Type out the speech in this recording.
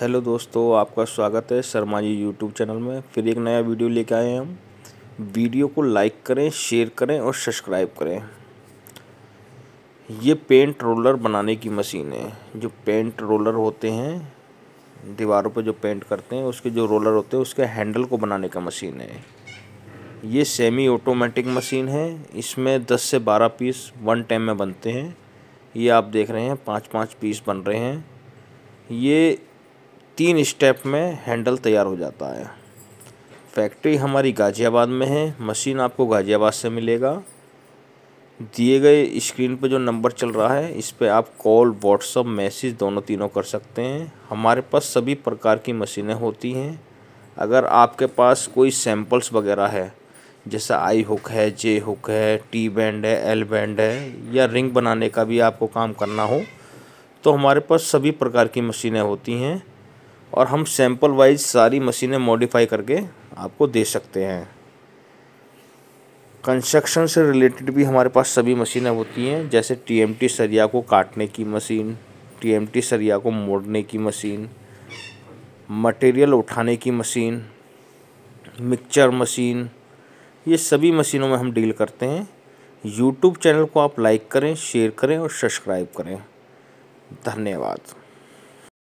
hello दोस्तों आपका स्वागत है शर्मा जी यूट्यूब चैनल में फिर एक नया वीडियो लेके आए हैं हम वीडियो को लाइक करें शेयर करें और सब्सक्राइब करें ये पेंट रोलर बनाने की मशीन है जो पेंट रोलर होते हैं दीवारों पर जो पेंट करते हैं उसके जो रोलर होते हैं उसके हैंडल को बनाने का मशीन है ये सेमी ऑटोमेटिक मशीन है इसमें दस से बारह पीस वन टाइम में बनते हैं ये आप देख रहे हैं पाँच पाँच पीस बन रहे हैं ये तीन स्टेप में हैंडल तैयार हो जाता है फैक्ट्री हमारी गाज़ियाबाद में है मशीन आपको गाज़ियाबाद से मिलेगा दिए गए स्क्रीन पर जो नंबर चल रहा है इस पर आप कॉल व्हाट्सअप मैसेज दोनों तीनों कर सकते हैं हमारे पास सभी प्रकार की मशीनें होती हैं अगर आपके पास कोई सैंपल्स वगैरह है जैसा आई हुक है जे हुक है टी बैंड है एल बैंड है या रिंग बनाने का भी आपको काम करना हो तो हमारे पास सभी प्रकार की मशीनें होती हैं और हम सैम्पल वाइज सारी मशीनें मॉडिफाई करके आपको दे सकते हैं कंस्ट्रक्शन से रिलेटेड भी हमारे पास सभी मशीनें होती हैं जैसे टीएमटी सरिया को काटने की मशीन टीएमटी सरिया को मोड़ने की मशीन मटेरियल उठाने की मशीन मिक्सचर मशीन ये सभी मशीनों में हम डील करते हैं यूट्यूब चैनल को आप लाइक करें शेयर करें और सब्सक्राइब करें धन्यवाद